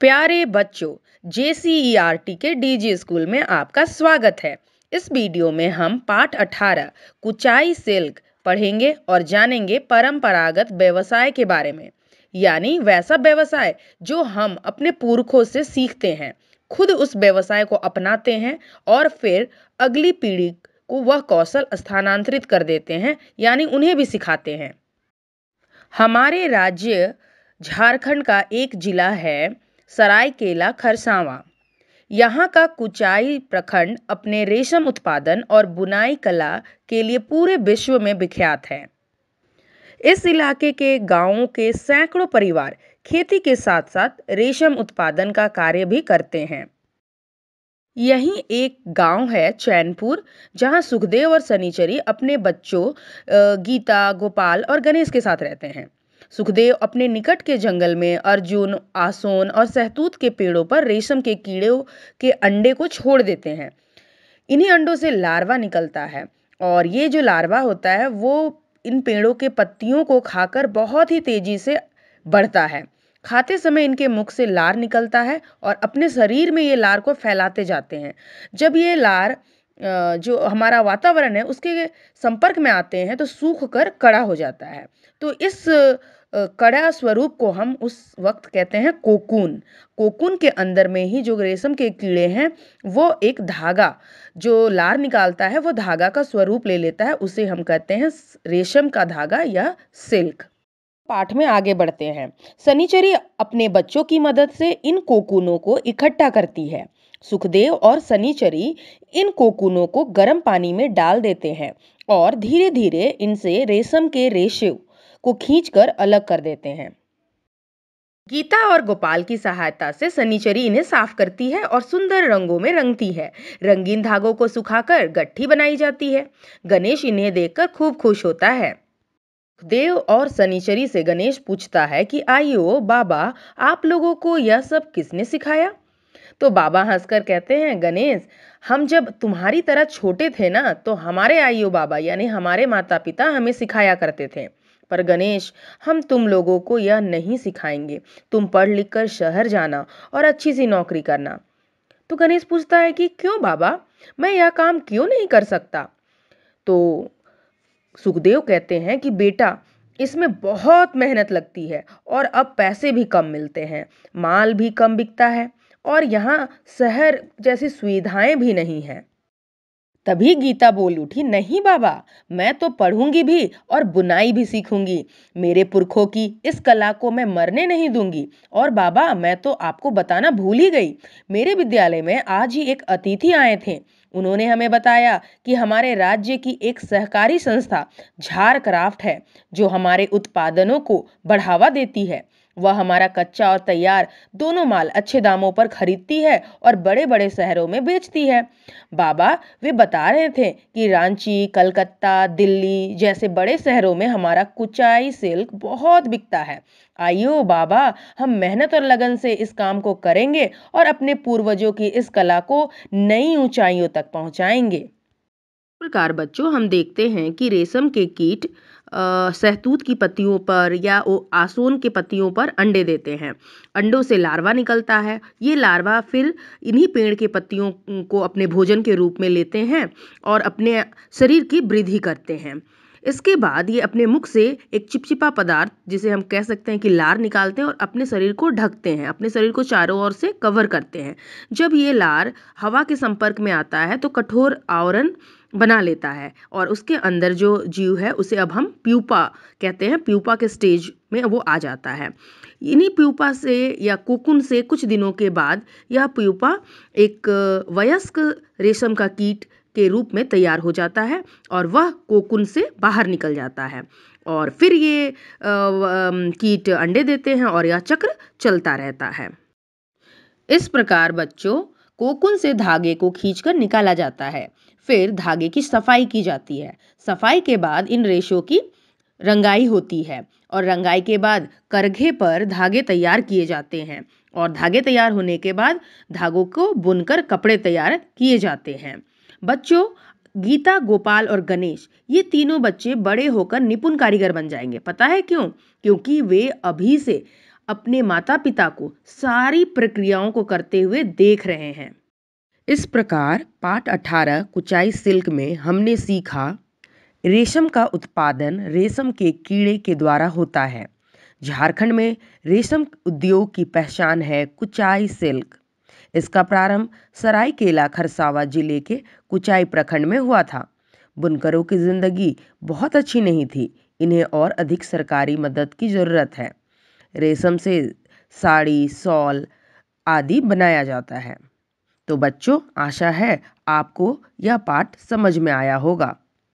प्यारे बच्चों J e K DG school में आपका स्वागत है इस वीडियो में हम पाठ 18 कुचाई सिल्क पढ़ेंगे और जानेंगे परंपरागत व्यवसाय के बारे में यानी वैसा व्यवसाय जो हम अपने पुरखों से सीखते हैं खुद उस व्यवसाय को अपनाते हैं और फिर अगली पीढ़ी को वह कौशल स्थानांतरित कर देते हैं यानी उन्हें भी सिखाते हैं हमारे राज्य झारखंड का एक जिला है सरायकेला खरसावा यहाँ का कुचाई प्रखंड अपने रेशम उत्पादन और बुनाई कला के लिए पूरे विश्व में विख्यात है इस इलाके के गांवों के सैकड़ों परिवार खेती के साथ साथ रेशम उत्पादन का कार्य भी करते हैं यही एक गांव है चैनपुर जहां सुखदेव और सनीचरी अपने बच्चों गीता गोपाल और गणेश के साथ रहते हैं सुखदेव अपने निकट के जंगल में अर्जुन आसोन और सहतूत के पेड़ों पर रेशम के कीड़ों के अंडे को छोड़ देते हैं इन्हीं अंडों से लार्वा निकलता है और ये जो लार्वा होता है वो इन पेड़ों के पत्तियों को खाकर बहुत ही तेजी से बढ़ता है खाते समय इनके मुख से लार निकलता है और अपने शरीर में ये लार को फैलाते जाते हैं जब ये लार जो हमारा वातावरण है उसके संपर्क में आते हैं तो सूख कर कड़ा हो जाता है तो इस कड़ा स्वरूप को हम उस वक्त कहते हैं कोकून कोकून के अंदर में ही जो रेशम के कीड़े हैं वो एक धागा जो लार निकालता है वो धागा का स्वरूप ले लेता है उसे हम कहते हैं रेशम का धागा या सिल्क पाठ में आगे बढ़ते हैं सनीचरी अपने बच्चों की मदद से इन कोकूनों को इकट्ठा करती है सुखदेव और सनीचरी इन कोकूनों को गर्म पानी में डाल देते हैं और धीरे धीरे इनसे रेशम के रेशे को खींचकर अलग कर देते हैं गीता और गोपाल की सहायता से सनीचरी इन्हें साफ करती है और सुंदर रंगों में रंगती है रंगीन धागों को सुखाकर गट्ठी बनाई जाती है गणेश इन्हें देखकर खूब खुश होता है देव और सनीचरी से गणेश पूछता है कि आइयो बाबा आप लोगों को यह सब किसने सिखाया तो बाबा हंसकर कहते हैं गणेश हम जब तुम्हारी तरह छोटे थे ना तो हमारे आइयो बाबा यानी हमारे माता पिता हमें सिखाया करते थे पर गणेश हम तुम लोगों को यह नहीं सिखाएंगे तुम पढ़ लिख कर शहर जाना और अच्छी सी नौकरी करना तो गणेश पूछता है कि क्यों बाबा मैं यह काम क्यों नहीं कर सकता तो सुखदेव कहते हैं कि बेटा इसमें बहुत मेहनत लगती है और अब पैसे भी कम मिलते हैं माल भी कम बिकता है और यहाँ शहर जैसी सुविधाएं भी नहीं हैं तभी गीता बोल उठी नहीं बाबा मैं तो पढ़ूंगी भी और बुनाई भी सीखूंगी मेरे पुरखों की इस कला को मैं मरने नहीं दूंगी और बाबा मैं तो आपको बताना भूल ही गई मेरे विद्यालय में आज ही एक अतिथि आए थे उन्होंने हमें बताया कि हमारे राज्य की एक सहकारी संस्था झारक्राफ्ट है जो हमारे उत्पादनों को बढ़ावा देती है वह हमारा कच्चा और तैयार दोनों माल अच्छे दामों पर खरीदती है और बड़े बड़े शहरों में बेचती है बाबा वे बता रहे थे कि रांची कलकत्ता दिल्ली जैसे बड़े शहरों में हमारा कुचाई सिल्क बहुत बिकता है आइयो बाबा हम मेहनत और लगन से इस काम को करेंगे और अपने पूर्वजों की इस कला को नई ऊंचाइयों तक पहुंचाएंगे प्रकार बच्चों हम देखते हैं कि रेशम के कीट सहतूत की पत्तियों पर या आसोन के पत्तियों पर अंडे देते हैं अंडों से लार्वा निकलता है ये लार्वा फिर इन्हीं पेड़ के पत्तियों को अपने भोजन के रूप में लेते हैं और अपने शरीर की वृद्धि करते हैं इसके बाद ये अपने मुख से एक चिपचिपा पदार्थ जिसे हम कह सकते हैं कि लार निकालते हैं और अपने शरीर को ढकते हैं अपने शरीर को चारों ओर से कवर करते हैं जब ये लार हवा के संपर्क में आता है तो कठोर आवरण बना लेता है और उसके अंदर जो जीव है उसे अब हम प्यूपा कहते हैं प्यूपा के स्टेज में वो आ जाता है इन्हीं प्यूपा से या कोकुन से कुछ दिनों के बाद यह प्यूपा एक वयस्क रेशम का कीट के रूप में तैयार हो जाता है और वह कोकुन से बाहर निकल जाता है और फिर ये कीट अंडे देते हैं और यह चक्र चलता रहता है इस प्रकार बच्चों कोकुन से धागे को खींचकर निकाला जाता है फिर धागे की सफाई की जाती है सफाई के बाद इन रेशों की रंगाई होती है और रंगाई के बाद करघे पर धागे तैयार किए जाते हैं और धागे तैयार होने के बाद धागों को बुनकर कपड़े तैयार किए जाते हैं बच्चों गीता गोपाल और गणेश ये तीनों बच्चे बड़े होकर निपुण कारीगर बन जाएंगे पता है क्यों क्योंकि वे अभी से अपने माता पिता को सारी प्रक्रियाओं को करते हुए देख रहे हैं इस प्रकार पाठ अठारह कुचाई सिल्क में हमने सीखा रेशम का उत्पादन रेशम के कीड़े के द्वारा होता है झारखंड में रेशम उद्योग की पहचान है कुचाई सिल्क इसका प्रारंभ सरायकेला खरसावा जिले के कुचाई प्रखंड में हुआ था बुनकरों की जिंदगी बहुत अच्छी नहीं थी इन्हें और अधिक सरकारी मदद की ज़रूरत है रेशम से साड़ी सॉल आदि बनाया जाता है तो बच्चों आशा है आपको यह पाठ समझ में आया होगा